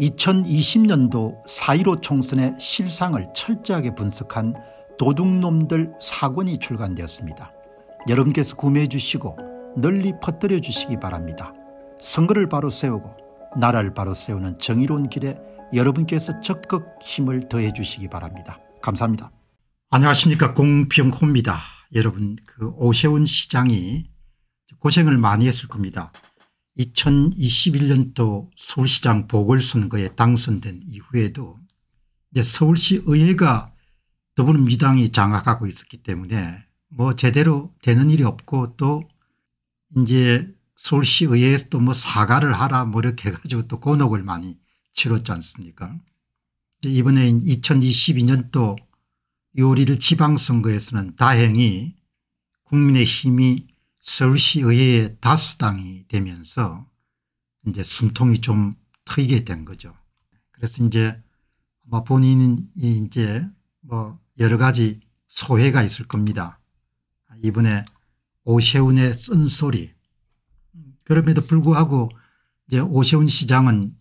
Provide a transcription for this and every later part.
2020년도 4.15 총선의 실상을 철저하게 분석한 도둑놈들 사권이 출간되었습니다. 여러분께서 구매해 주시고 널리 퍼뜨려 주시기 바랍니다. 선거를 바로 세우고 나라를 바로 세우는 정의로운 길에 여러분께서 적극 힘을 더해 주시기 바랍니다. 감사합니다. 안녕하십니까 공평호입니다 여러분 그 오세훈 시장이 고생을 많이 했을 겁니다. 2021년도 서울시장 보궐선거에 당선된 이후에도 이제 서울시 의회가 더불어민주당이 장악하고 있었기 때문에 뭐 제대로 되는 일이 없고 또 이제 서울시 의회에서 또뭐 사과를 하라 뭐 이렇게 해가지고 또 곤혹을 많이 치렀지 않습니까 이번에 2022년도 요리를 지방선거에서는 다행히 국민의힘이 서울시의회 다수당이 되면서 이제 숨통이 좀 트이게 된 거죠. 그래서 이제 아마 본인이 이제 뭐 여러 가지 소회가 있을 겁니다. 이번에 오세훈의 쓴소리 그럼에도 불구하고 이제 오세훈 시장은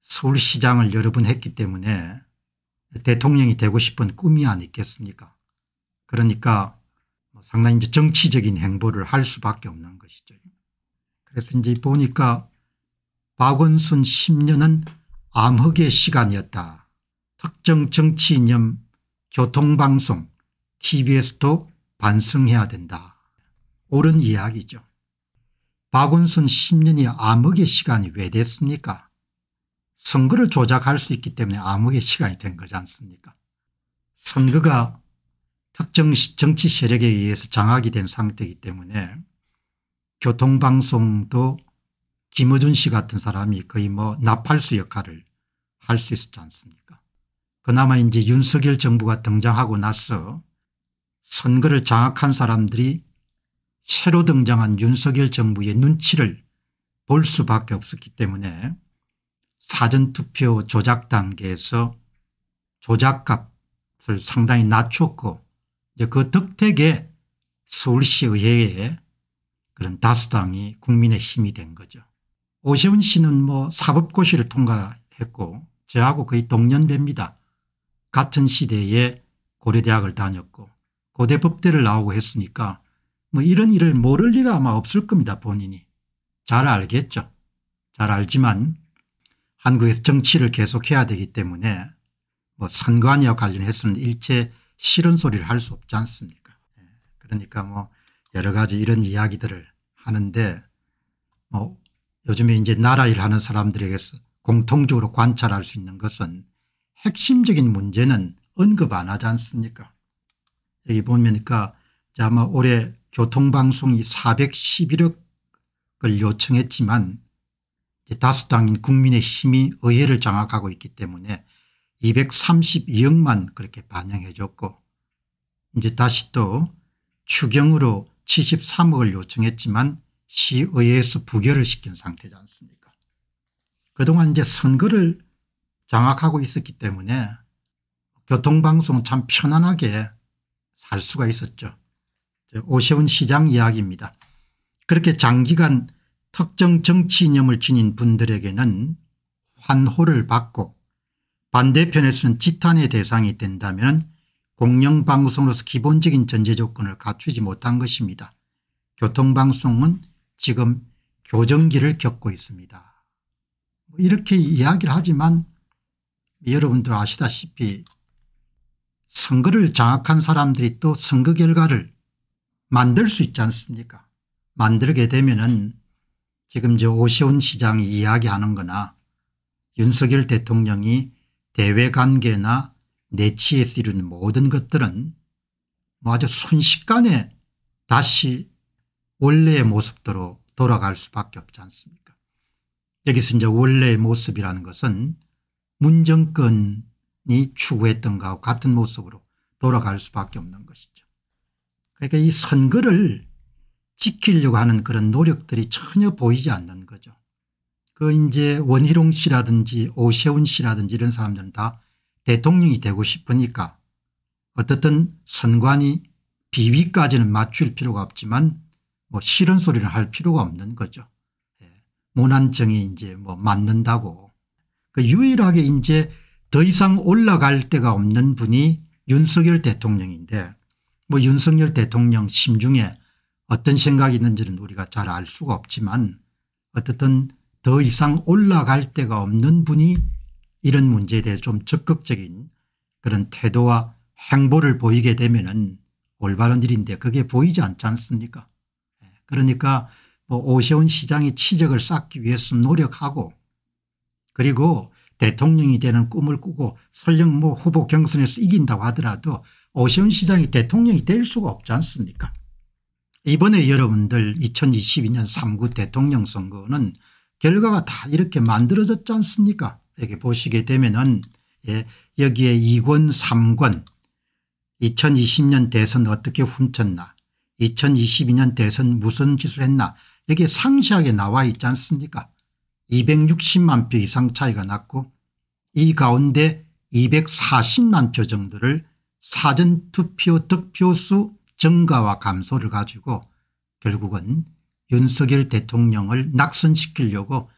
서울시장을 여러 번 했기 때문에 대통령이 되고 싶은 꿈이 아니겠습니까 그러니까 상당히 이제 정치적인 행보를 할 수밖에 없는 것이죠. 그래서 이제 보니까 박원순 10년은 암흑의 시간이었다. 특정 정치이념, 교통방송, TBS도 반성해야 된다. 옳은 이야기죠. 박원순 10년이 암흑의 시간이 왜 됐습니까? 선거를 조작할 수 있기 때문에 암흑의 시간이 된 거지 않습니까? 선거가 특정 정치 세력에 의해서 장악이 된 상태이기 때문에 교통방송도 김어준 씨 같은 사람이 거의 뭐 나팔수 역할을 할 수 있었지 않습니까 그나마 이제 윤석열 정부가 등장하고 나서 선거를 장악한 사람들이 새로 등장한 윤석열 정부의 눈치를 볼 수밖에 없었기 때문에 사전투표 조작 단계에서 조작값을 상당히 낮췄고 그 덕택에 서울시 의회에 그런 다수당이 국민의 힘이 된 거죠. 오세훈 씨는 뭐 사법고시를 통과했고 저하고 거의 동년배입니다. 같은 시대에 고려대학을 다녔고 고대법대를 나오고 했으니까 뭐 이런 일을 모를 리가 아마 없을 겁니다 본인이. 잘 알겠죠. 잘 알지만 한국에서 정치를 계속해야 되기 때문에 뭐 선관위와 관련해서는 일체 싫은 소리를 할 수 없지 않습니까 예, 그러니까 뭐 여러 가지 이런 이야기들을 하는데 뭐 요즘에 이제 나라 일하는 사람들에게서 공통적으로 관찰할 수 있는 것은 핵심적인 문제는 언급 안 하지 않습니까 여기 보니까 아마 올해 교통방송이 411억을 요청했지만 다수당인 국민의힘이 의회를 장악하고 있기 때문에 232억만 그렇게 반영해 줬고 이제 다시 또 추경으로 73억을 요청했지만 시의회에서 부결을 시킨 상태지 않습니까 그동안 이제 선거를 장악하고 있었기 때문에 교통방송 은참 편안하게 살 수가 있었죠. 오세훈 시장 이야기입니다. 그렇게 장기간 특정 정치 이념을 지닌 분들에게는 환호를 받고 반대편에서는 지탄의 대상이 된다면 공영방송으로서 기본적인 전제조건을 갖추지 못한 것입니다. 교통방송은 지금 교정기를 겪고 있습니다. 뭐 이렇게 이야기를 하지만 여러분들 아시다시피 선거를 장악한 사람들이 또 선거 결과를 만들 수 있지 않습니까 만들게 되면 은 지금 저 오세훈 시장이 이야기하는 거나 윤석열 대통령이 대외관계나 내치에 쓰이는 모든 것들은 뭐 아주 순식간에 다시 원래의 모습대로 돌아갈 수밖에 없지 않습니까 여기서 이제 원래의 모습이라는 것은 문정권이 추구했던 것과 같은 모습으로 돌아갈 수밖에 없는 것이죠. 그러니까 이 선거를 지키려고 하는 그런 노력들이 전혀 보이지 않는 거죠. 그 이제 원희룡 씨라든지 오세훈 씨라든지 이런 사람들은 다 대통령이 되고 싶으니까 어떻든 선관위 비위까지는 맞출 필요가 없지만 뭐 싫은 소리를 할 필요가 없는 거죠. 예. 모난정이 이제 뭐 맞는다고 그 유일하게 이제 더 이상 올라갈 데가 없는 분이 윤석열 대통령인데 뭐 윤석열 대통령 심중에 어떤 생각이 있는지는 우리가 잘 알 수가 없지만 어떻든 더 이상 올라갈 데가 없는 분이 이런 문제에 대해 좀 적극적인 그런 태도와 행보를 보이게 되면은 올바른 일인데 그게 보이지 않지 않습니까 예, 그러니까 뭐 오세훈 시장이 치적을 쌓기 위해서 노력하고 그리고 대통령이 되는 꿈을 꾸고 설령 뭐 후보 경선에서 이긴다고 하더라도 오세훈 시장이 대통령이 될 수가 없지 않습니까 이번에 여러분들 2022년 3구 대통령 선거는 결과가 다 이렇게 만들어졌지 않습니까 이렇게 보시게 되면은 예, 여기에 2권 3권 2020년 대선 어떻게 훔쳤나 2022년 대선 무슨 짓을 했나 여기에 상세하게 나와 있지 않습니까 260만 표 이상 차이가 났고 이 가운데 240만 표 정도를 사전투표 득표수 증가와 감소를 가지고 결국은 윤석열 대통령을 낙선시키려고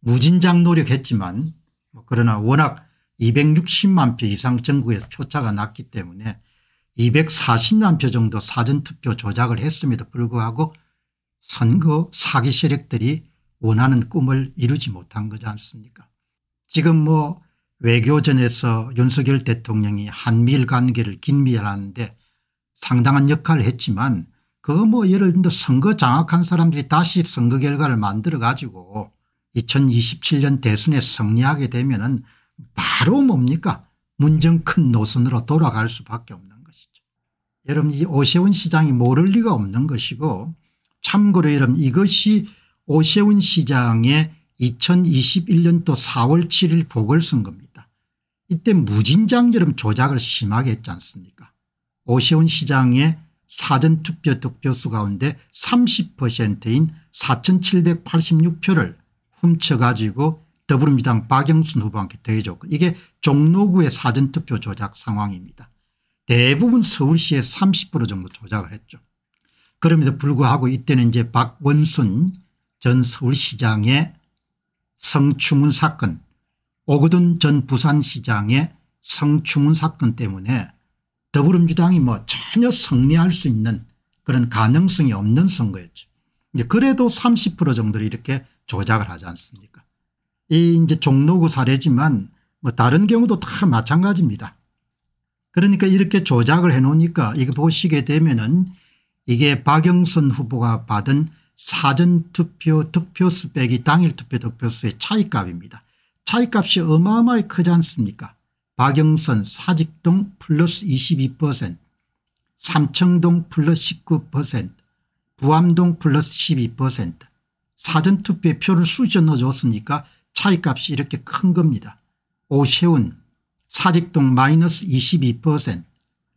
무진장 노력했지만 뭐 그러나 워낙 260만 표 이상 전국에 서 표차가 났기 때문에 240만 표 정도 사전투표 조작을 했음에도 불구하고 선거 사기 세력들이 원하는 꿈을 이루지 못한 거지 않습니까 지금 뭐 외교전에서 윤석열 대통령이 한미일 관계를 긴밀하는데 상당한 역할을 했지만 그뭐 예를 들면 선거 장악한 사람들이 다시 선거 결과를 만들어 가지고 2027년 대선에 승리하게 되면 은 바로 뭡니까 문정 큰 노선으로 돌아갈 수밖에 없는 것이죠. 여러분 이 오세훈 시장이 모를 리가 없는 것이고 참고로 여러분 이것이 오세훈 시장의 2021년도 4월 7일 보궐선거입니다. 이때 무진장 여름 조작을 심하게 했지 않습니까 오세훈 시장의 사전투표 득표수 가운데 30%인 4786표를 훔쳐가지고 더불어민주당 박영순 후보한테 대해줬고 이게 종로구의 사전투표 조작 상황입니다. 대부분 서울시의 30% 정도 조작을 했죠. 그럼에도 불구하고 이때는 이제 박원순 전 서울시장의 성추문 사건 오거돈 전 부산시장의 성추문 사건 때문에 더불어민주당이 뭐 전혀 승리할 수 있는 그런 가능성이 없는 선거였죠. 이제 그래도 30% 정도를 이렇게 조작을 하지 않습니까 이 이제 종로구 사례지만 뭐 다른 경우도 다 마찬가지입니다. 그러니까 이렇게 조작을 해놓으니까 이거 보시게 되면은 이게 박영선 후보가 받은 사전투표 득표수 빼기 당일 투표 득표수의 차이값입니다. 차이값이 어마어마히 크지 않습니까 박영선 사직동 플러스 22% 삼청동 플러스 19% 부암동 플러스 12% 사전투표에 표를 수저 넣어줬으니까 차이값이 이렇게 큰 겁니다. 오세훈 사직동 마이너스 22%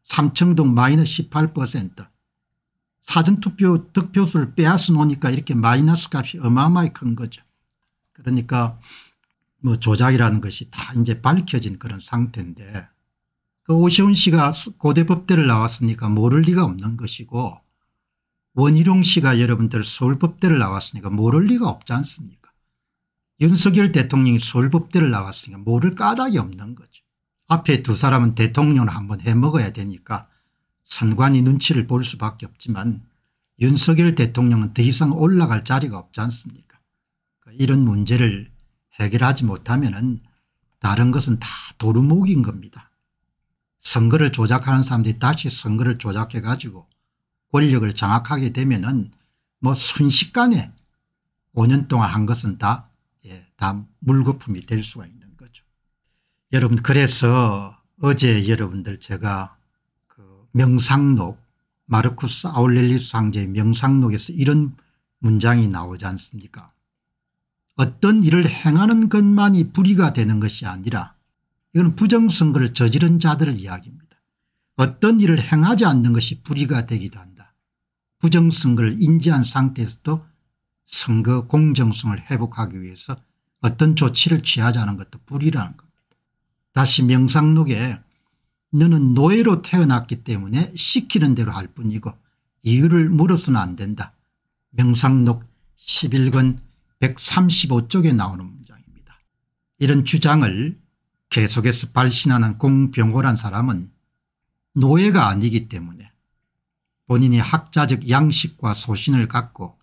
삼청동 마이너스 18% 사전투표 득표수를 빼앗아 놓으니까 이렇게 마이너스 값이 어마어마히 큰 거죠. 그러니까 뭐 조작이라는 것이 다 이제 밝혀진 그런 상태인데 그 오시훈 씨가 고대 법대를 나왔으니까 모를 리가 없는 것이고 원희룡 씨가 여러분들 서울법대를 나왔으니까 모를 리가 없지 않습니까 윤석열 대통령이 서울법대를 나왔으니까 모를 까닭이 없는 거죠. 앞에 두 사람은 대통령을 한번 해먹어야 되니까 선관위 눈치를 볼 수밖에 없지만 윤석열 대통령은 더 이상 올라갈 자리가 없지 않습니까 그러니까 이런 문제를 해결하지 못하면 다른 것은 다 도루묵인 겁니다. 선거를 조작하는 사람들이 다시 선거를 조작해 가지고 권력을 장악하게 되면 은뭐 순식간에 5년 동안 한 것은 다, 예, 다 물거품이 될 수가 있는 거죠. 여러분 그래서 어제 여러분들 제가 그 명상록 마르쿠스 아울렐리스 황제의 명상록에서 이런 문장이 나오지 않습니까 어떤 일을 행하는 것만이 불의가 되는 것이 아니라 이건 부정선거를 저지른 자들을 이야기입니다. 어떤 일을 행하지 않는 것이 불의가 되기도 한다. 부정선거를 인지한 상태에서도 선거 공정성을 회복하기 위해서 어떤 조치를 취하지 않 것도 불의라는 겁니다. 다시 명상록에 너는 노예로 태어났기 때문에 시키는 대로 할 뿐이고 이유를 물어서는 안 된다. 명상록 11권 135쪽에 나오는 문장입니다. 이런 주장을 계속해서 발신하는 공병호란 사람은 노예가 아니기 때문에 본인이 학자적 양식과 소신을 갖고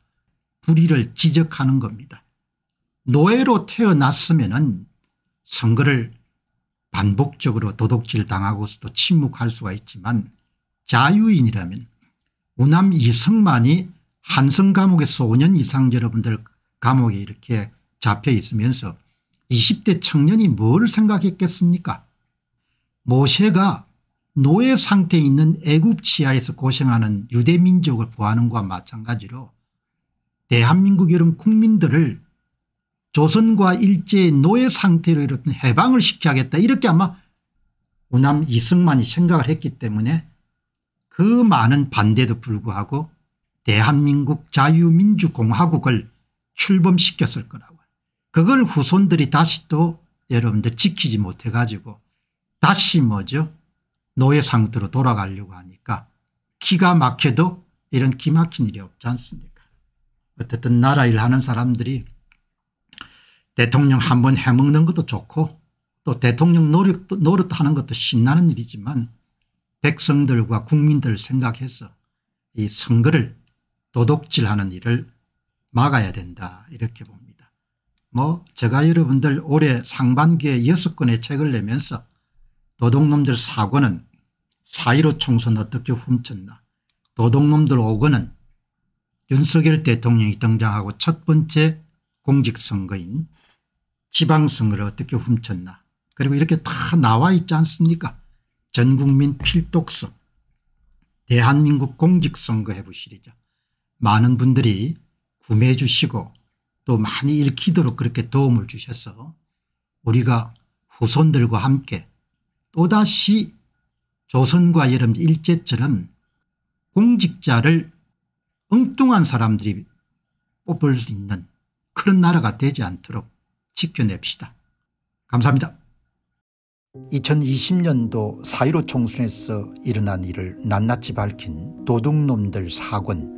불의를 지적하는 겁니다. 노예로 태어났으면 선거를 반복적으로 도둑질 당하고서도 침묵할 수가 있지만 자유인이라면 우남 이성만이 한성 감옥에서 5년 이상 여러분들 감옥에 이렇게 잡혀 있으면서 20대 청년이 뭘 생각했겠습니까 모세가 노예 상태에 있는 애굽 지하에서 고생하는 유대민족을 구하는 것과 마찬가지로 대한민국 이런 국민들을 조선과 일제의 노예 상태로 이렇게 해방을 시켜야겠다 이렇게 아마 우남 이승만이 생각을 했기 때문에 그 많은 반대도 불구하고 대한민국 자유민주공화국을 출범시켰을 거라고 그걸 후손들이 다시 또 여러분들 지키지 못해 가지고 다시 뭐죠 노예 상태로 돌아가려고 하니까 기가 막혀도 이런 기막힌 일이 없지 않습니까 어쨌든 나라 일 하는 사람들이 대통령 한 번 해먹는 것도 좋고 또 대통령 노릇, 노릇하는 것도 신나는 일이지만 백성들과 국민들 생각해서 이 선거를 도둑질하는 일을 막아야 된다 이렇게 봅니다. 뭐 제가 여러분들 올해 상반기에 6권의 책을 내면서 도둑놈들 사고는 4.15 총선 어떻게 훔쳤나 도둑놈들 5권은 윤석열 대통령이 등장하고 첫 번째 공직선거인 지방선거를 어떻게 훔쳤나 그리고 이렇게 다 나와 있지 않습니까 전국민 필독서 대한민국 공직선거 해부 시리즈 많은 분들이 구매해 주시고 또 많이 읽히도록 그렇게 도움을 주셔서 우리가 후손들과 함께 또다시 조선과 여름 일제처럼 공직자를 엉뚱한 사람들이 뽑을 수 있는 그런 나라가 되지 않도록 지켜냅시다. 감사합니다. 2020년도 4.15 총선에서 일어난 일을 낱낱이 밝힌 도둑놈들 사건